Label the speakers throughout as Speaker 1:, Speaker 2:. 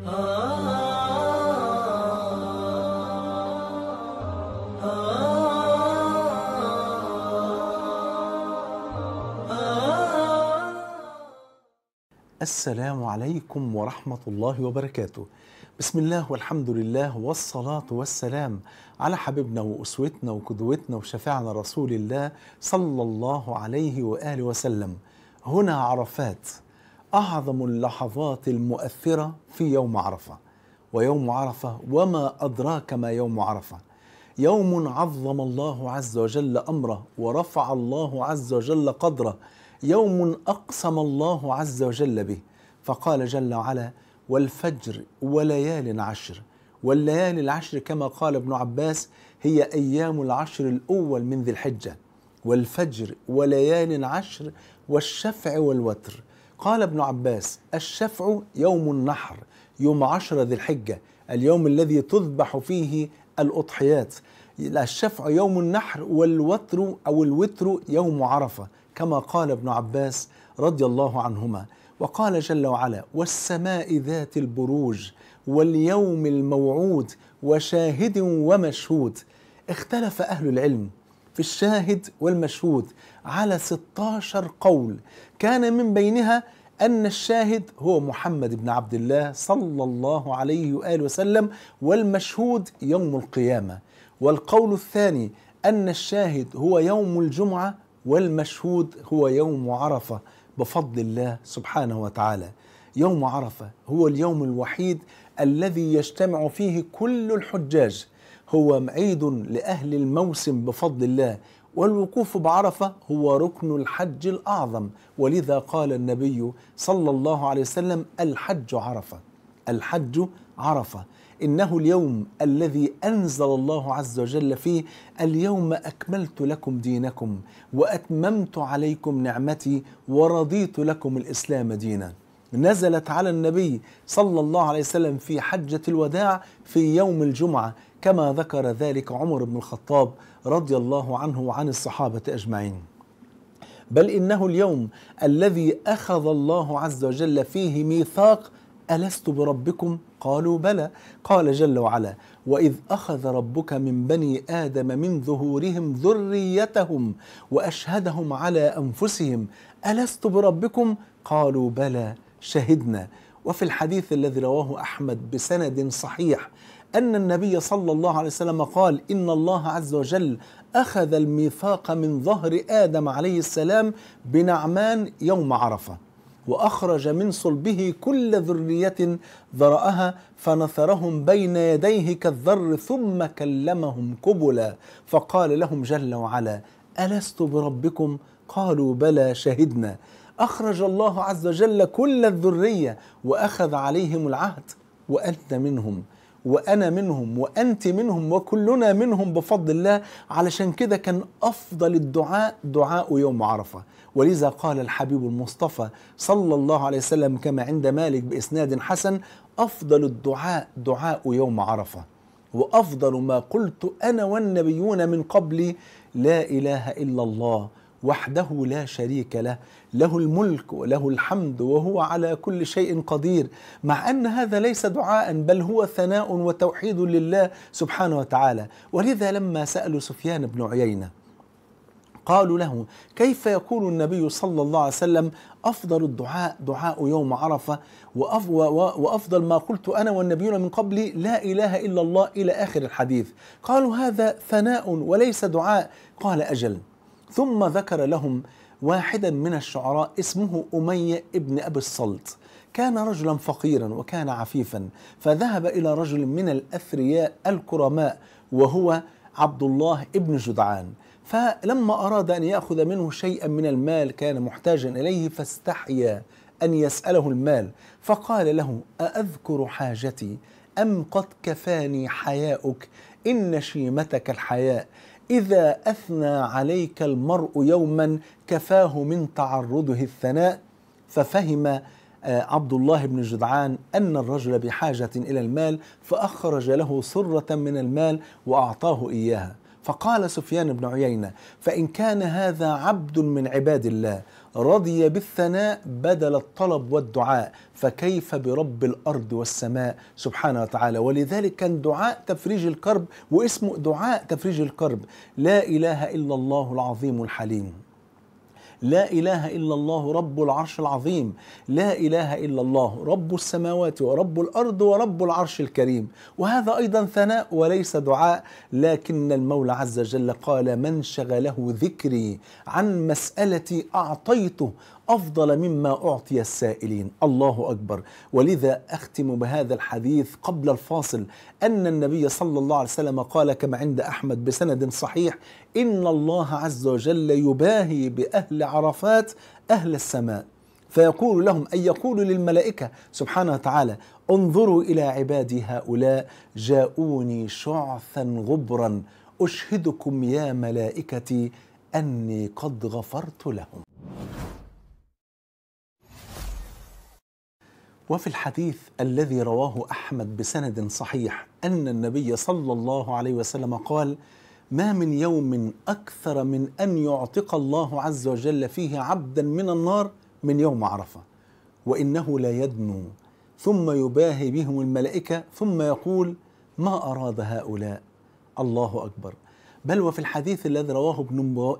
Speaker 1: السلام عليكم ورحمة الله وبركاته بسم الله والحمد لله والصلاة والسلام على حبيبنا وأسوتنا وقدوتنا وشفاعنا رسول الله صلى الله عليه وآله وسلم هنا عرفات أعظم اللحظات المؤثرة في يوم عرفة ويوم عرفة وما أدراك ما يوم عرفة يوم عظم الله عز وجل أمره ورفع الله عز وجل قدره يوم أقسم الله عز وجل به فقال جل وعلا والفجر وليال عشر والليالي العشر كما قال ابن عباس هي أيام العشر الأول من ذي الحجة والفجر وليال عشر والشفع والوتر قال ابن عباس الشفع يوم النحر يوم عشرة ذي الحجة اليوم الذي تذبح فيه الأضحيات الشفع يوم النحر والوتر أو الوتر يوم عرفة كما قال ابن عباس رضي الله عنهما وقال جل وعلا والسماء ذات البروج واليوم الموعود وشاهد ومشهود اختلف أهل العلم في الشاهد والمشهود على 16 قول كان من بينها أن الشاهد هو محمد بن عبد الله صلى الله عليه وآله وسلم والمشهود يوم القيامة والقول الثاني أن الشاهد هو يوم الجمعة والمشهود هو يوم عرفة بفضل الله سبحانه وتعالى يوم عرفة هو اليوم الوحيد الذي يجتمع فيه كل الحجاج هو عيد لأهل الموسم بفضل الله والوقوف بعرفة هو ركن الحج الأعظم ولذا قال النبي صلى الله عليه وسلم الحج عرفة الحج عرفة إنه اليوم الذي أنزل الله عز وجل فيه اليوم أكملت لكم دينكم وأتممت عليكم نعمتي ورضيت لكم الإسلام دينا نزلت على النبي صلى الله عليه وسلم في حجة الوداع في يوم الجمعة كما ذكر ذلك عمر بن الخطاب رضي الله عنه وعن الصحابة أجمعين بل إنه اليوم الذي أخذ الله عز وجل فيه ميثاق ألست بربكم قالوا بلى قال جل وعلا واذ اخذ ربك من بني ادم من ظهورهم ذريتهم واشهدهم على انفسهم الست بربكم قالوا بلى شهدنا وفي الحديث الذي رواه احمد بسند صحيح أن النبي صلى الله عليه وسلم قال إن الله عز وجل أخذ الميثاق من ظهر آدم عليه السلام بنعمان يوم عرفة وأخرج من صلبه كل ذرية ذرأها فنثرهم بين يديه كالذر ثم كلمهم كبلا فقال لهم جل وعلا ألست بربكم قالوا بلى شهدنا أخرج الله عز وجل كل الذرية وأخذ عليهم العهد وأنت منهم وانا منهم وانت منهم وكلنا منهم بفضل الله علشان كده كان افضل الدعاء دعاء يوم عرفه ولذا قال الحبيب المصطفى صلى الله عليه وسلم كما عند مالك باسناد حسن افضل الدعاء دعاء يوم عرفه وافضل ما قلت انا والنبيون من قبلي لا اله الا الله وحده لا شريك له له الملك وله الحمد وهو على كل شيء قدير مع أن هذا ليس دعاء بل هو ثناء وتوحيد لله سبحانه وتعالى ولذا لما سألوا سفيان بن عيينة قالوا له كيف يقول النبي صلى الله عليه وسلم أفضل الدعاء دعاء يوم عرفة وأفضل ما قلت أنا والنبيون من قبلي لا إله إلا الله إلى آخر الحديث قالوا هذا ثناء وليس دعاء قال أجل ثم ذكر لهم واحدا من الشعراء اسمه أمية ابن أبي الصلت كان رجلا فقيرا وكان عفيفا فذهب إلى رجل من الأثرياء الكرماء وهو عبد الله ابن جدعان فلما أراد أن يأخذ منه شيئا من المال كان محتاجا إليه فاستحيا أن يسأله المال فقال له أأذكر حاجتي أم قد كفاني حياؤك إن شيمتك الحياء إذا أثنى عليك المرء يوما كفاه من تعرضه الثناء ففهم آه، عبد الله بن جدعان أن الرجل بحاجة إلى المال فأخرج له سرة من المال وأعطاه إياها فقال سفيان بن عيينة فإن كان هذا عبد من عباد الله رضي بالثناء بدل الطلب والدعاء فكيف برب الأرض والسماء سبحانه وتعالى ولذلك كان دعاء تفريج الكرب واسمه دعاء تفريج الكرب لا إله إلا الله العظيم الحليم لا اله الا الله رب العرش العظيم لا اله الا الله رب السماوات ورب الارض ورب العرش الكريم وهذا ايضا ثناء وليس دعاء لكن المولى عز وجل قال من شغله ذكري عن مسالتي اعطيته افضل مما اعطي السائلين الله اكبر ولذا اختم بهذا الحديث قبل الفاصل ان النبي صلى الله عليه وسلم قال كما عند احمد بسند صحيح إن الله عز وجل يباهي بأهل عرفات أهل السماء فيقول لهم أي يقول للملائكة سبحانه وتعالى انظروا إلى عبادي هؤلاء جاءوني شعثا غبرا أشهدكم يا ملائكتي أني قد غفرت لهم وفي الحديث الذي رواه أحمد بسند صحيح أن النبي صلى الله عليه وسلم قال ما من يوم اكثر من ان يعتق الله عز وجل فيه عبدا من النار من يوم عرفه وانه لا يدنو ثم يباهي بهم الملائكه ثم يقول ما اراد هؤلاء الله اكبر بل وفي الحديث الذي رواه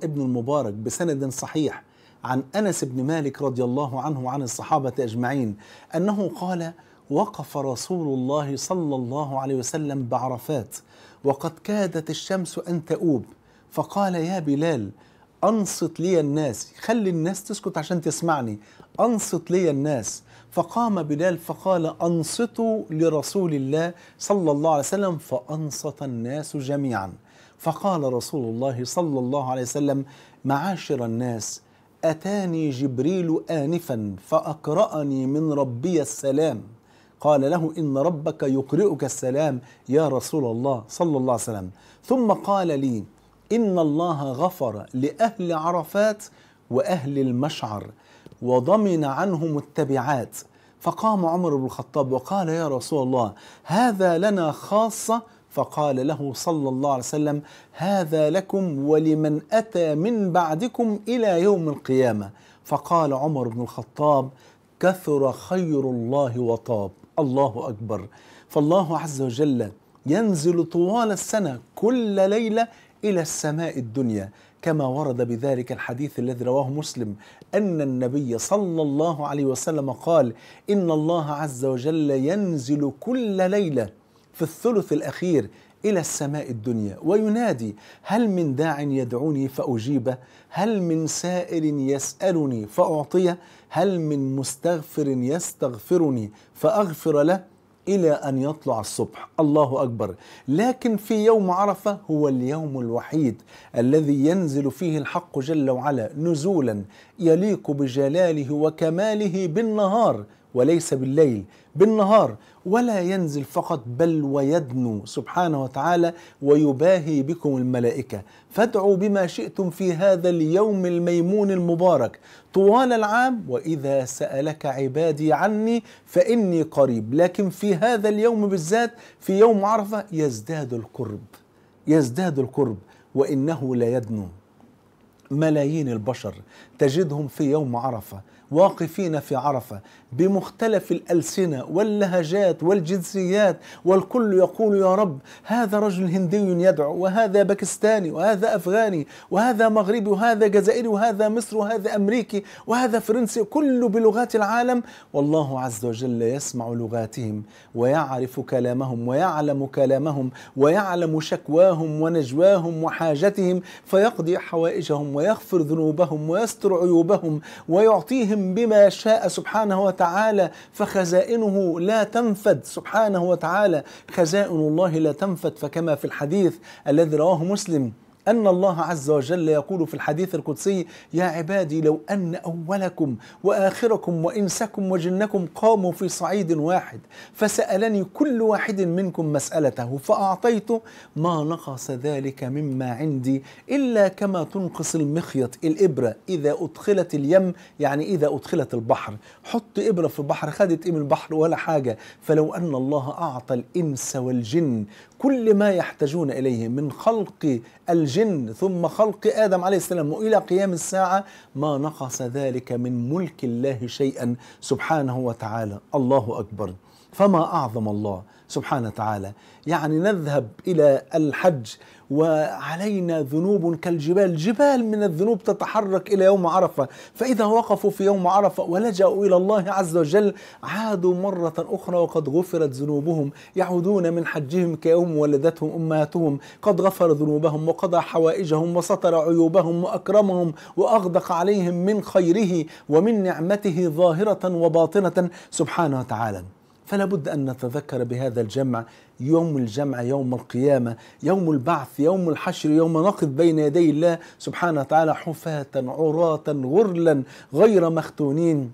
Speaker 1: ابن المبارك بسند صحيح عن انس بن مالك رضي الله عنه وعن الصحابه اجمعين انه قال وقف رسول الله صلى الله عليه وسلم بعرفات وقد كادت الشمس أن تؤوب فقال يا بلال أنصت لي الناس خلي الناس تسكت عشان تسمعني أنصت لي الناس فقام بلال فقال أنصتوا لرسول الله صلى الله عليه وسلم فأنصت الناس جميعا فقال رسول الله صلى الله عليه وسلم معاشر الناس أتاني جبريل آنفا فأقرأني من ربي السلام قال له إن ربك يقرئك السلام يا رسول الله صلى الله عليه وسلم ثم قال لي إن الله غفر لأهل عرفات وأهل المشعر وضمن عنهم التبعات فقام عمر بن الخطاب وقال يا رسول الله هذا لنا خاصة فقال له صلى الله عليه وسلم هذا لكم ولمن أتى من بعدكم إلى يوم القيامة فقال عمر بن الخطاب كثر خير الله وطاب الله اكبر فالله عز وجل ينزل طوال السنه كل ليله الى السماء الدنيا كما ورد بذلك الحديث الذي رواه مسلم ان النبي صلى الله عليه وسلم قال ان الله عز وجل ينزل كل ليله في الثلث الاخير الى السماء الدنيا وينادي هل من داع يدعوني فاجيبه هل من سائل يسالني فاعطيه هل من مستغفر يستغفرني فأغفر له إلى أن يطلع الصبح الله أكبر لكن في يوم عرفة هو اليوم الوحيد الذي ينزل فيه الحق جل وعلا نزولا يليق بجلاله وكماله بالنهار وليس بالليل بالنهار ولا ينزل فقط بل ويدنو سبحانه وتعالى ويباهي بكم الملائكه فادعوا بما شئتم في هذا اليوم الميمون المبارك طوال العام واذا سالك عبادي عني فاني قريب لكن في هذا اليوم بالذات في يوم عرفه يزداد القرب يزداد القرب وانه لا يدنو ملايين البشر تجدهم في يوم عرفه واقفين في عرفه بمختلف الألسنة واللهجات والجنسيات والكل يقول يا رب هذا رجل هندي يدعو وهذا باكستاني وهذا أفغاني وهذا مغربي وهذا جزائري وهذا مصري وهذا أمريكي وهذا فرنسي كله بلغات العالم والله عز وجل يسمع لغاتهم ويعرف كلامهم ويعلم كلامهم ويعلم شكواهم ونجواهم وحاجتهم فيقضي حوائجهم ويغفر ذنوبهم ويستر عيوبهم ويعطيهم بما شاء سبحانه وتعالى وتعالى فخزائنه لا تنفد سبحانه وتعالى خزائن الله لا تنفد فكما في الحديث الذي رواه مسلم أن الله عز وجل يقول في الحديث القدسي يا عبادي لو أن أولكم وآخركم وإنسكم وجنكم قاموا في صعيد واحد فسألني كل واحد منكم مسألته فأعطيته ما نقص ذلك مما عندي إلا كما تنقص المخيط الإبرة إذا أدخلت اليم يعني إذا أدخلت البحر حط إبرة في البحر خدت إيه من البحر ولا حاجة فلو أن الله أعطى الإنس والجن كل ما يحتاجون إليه من خلق الجن الجن ثم خلق آدم عليه السلام وإلى قيام الساعة ما نقص ذلك من ملك الله شيئا سبحانه وتعالى الله أكبر فما اعظم الله سبحانه وتعالى يعني نذهب الى الحج وعلينا ذنوب كالجبال جبال من الذنوب تتحرك الى يوم عرفه فاذا وقفوا في يوم عرفه ولجاوا الى الله عز وجل عادوا مره اخرى وقد غفرت ذنوبهم يعودون من حجهم كيوم ولدتهم امهاتهم قد غفر ذنوبهم وقضى حوائجهم وستر عيوبهم واكرمهم واغدق عليهم من خيره ومن نعمته ظاهره وباطنه سبحانه وتعالى فلا بد أن نتذكر بهذا الجمع يوم الجمع يوم القيامة يوم البعث يوم الحشر يوم نقف بين يدي الله سبحانه وتعالى حفاة عراة غرلا غير مختونين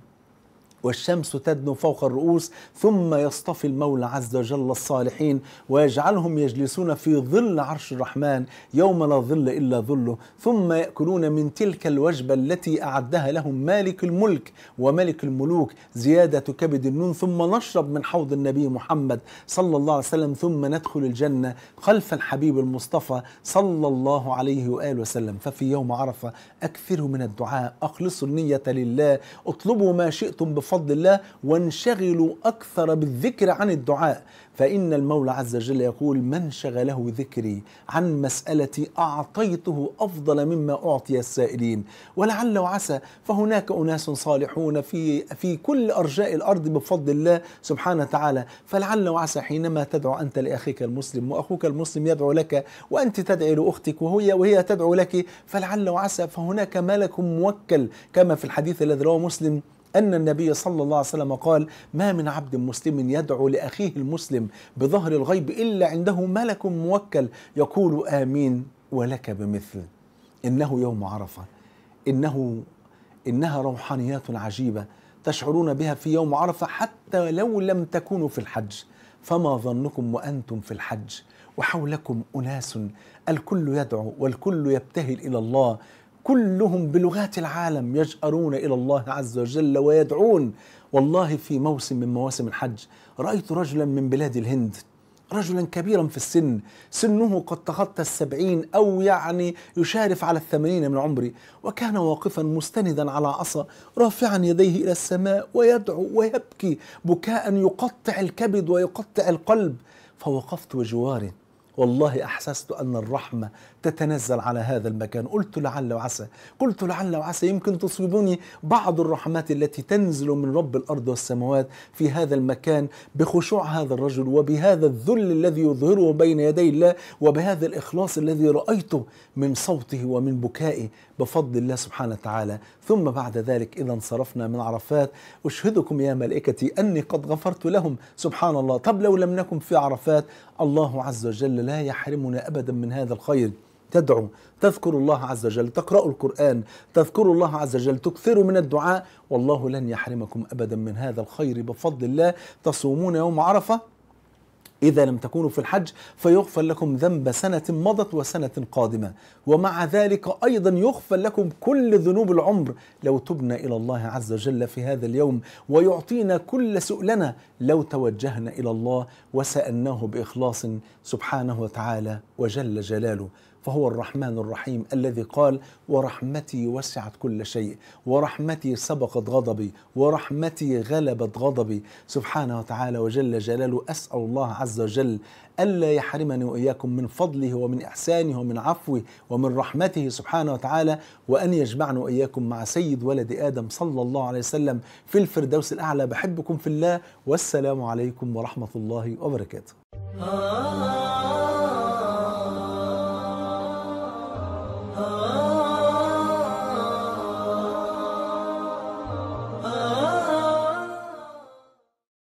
Speaker 1: والشمس تدنو فوق الرؤوس ثم يصطفي المولى عز وجل الصالحين ويجعلهم يجلسون في ظل عرش الرحمن يوم لا ظل إلا ظله ثم يأكلون من تلك الوجبة التي أعدها لهم مالك الملك وملك الملوك زيادة كبد النون ثم نشرب من حوض النبي محمد صلى الله عليه وسلم ثم ندخل الجنة خلف الحبيب المصطفى صلى الله عليه وآله وسلم ففي يوم عرفة أكثروا من الدعاء أخلصوا النية لله اطلبوا ما شئتم بفضل بفضل الله وانشغلوا أكثر بالذكر عن الدعاء فإن المولى عز وجل يقول من شغله ذكري عن مسألتي أعطيته أفضل مما أعطي السائلين ولعل وعسى فهناك أناس صالحون في, في كل أرجاء الأرض بفضل الله سبحانه وتعالى فلعل وعسى حينما تدعو أنت لأخيك المسلم وأخوك المسلم يدعو لك وأنت تدعي لأختك وهي, وهي تدعو لك فلعل وعسى فهناك ملك موكل كما في الحديث الذي رواه مسلم أن النبي صلى الله عليه وسلم قال ما من عبد مسلم يدعو لأخيه المسلم بظهر الغيب إلا عنده ملك موكل يقول آمين ولك بمثل إنه يوم عرفة إنه إنها روحانيات عجيبة تشعرون بها في يوم عرفة حتى لو لم تكونوا في الحج فما ظنكم وأنتم في الحج وحولكم أناس الكل يدعو والكل يبتهل إلى الله كلهم بلغات العالم يجأرون إلى الله عز وجل ويدعون والله في موسم من مواسم الحج رأيت رجلا من بلاد الهند رجلا كبيرا في السن سنه قد تخطى السبعين أو يعني يشارف على الثمانين من عمري وكان واقفا مستندا على عصا رافعا يديه إلى السماء ويدعو ويبكي بكاء يقطع الكبد ويقطع القلب فوقفت وجواره والله أحسست أن الرحمة تتنزل على هذا المكان قلت لعل وعسى قلت لعل وعسى يمكن تصيبني بعض الرحمات التي تنزل من رب الأرض والسماوات في هذا المكان بخشوع هذا الرجل وبهذا الذل الذي يظهره بين يدي الله وبهذا الإخلاص الذي رأيته من صوته ومن بكائه بفضل الله سبحانه وتعالى ثم بعد ذلك إذا انصرفنا من عرفات أشهدكم يا ملائكتي أني قد غفرت لهم سبحان الله طب لو لم نكن في عرفات الله عز وجل لا يحرمنا أبدا من هذا الخير تدعو تذكر الله عز وجل تقرأ القرآن تذكر الله عز وجل تكثر من الدعاء والله لن يحرمكم أبدا من هذا الخير بفضل الله تصومون يوم عرفة إذا لم تكونوا في الحج فيغفر لكم ذنب سنة مضت وسنة قادمة ومع ذلك أيضا يغفر لكم كل ذنوب العمر لو تبنا إلى الله عز وجل في هذا اليوم ويعطينا كل سؤلنا لو توجهنا إلى الله وسألناه بإخلاص سبحانه وتعالى وجل جلاله فهو الرحمن الرحيم الذي قال ورحمتي وسعت كل شيء ورحمتي سبقت غضبي ورحمتي غلبت غضبي سبحانه وتعالى وجل جلاله أسأل الله عز وجل ألا يحرمني وإياكم من فضله ومن إحسانه ومن عفوه ومن رحمته سبحانه وتعالى وأن يجمعنا وإياكم مع سيد ولد آدم صلى الله عليه وسلم في الفردوس الأعلى بحبكم في الله والسلام عليكم ورحمة الله وبركاته آه.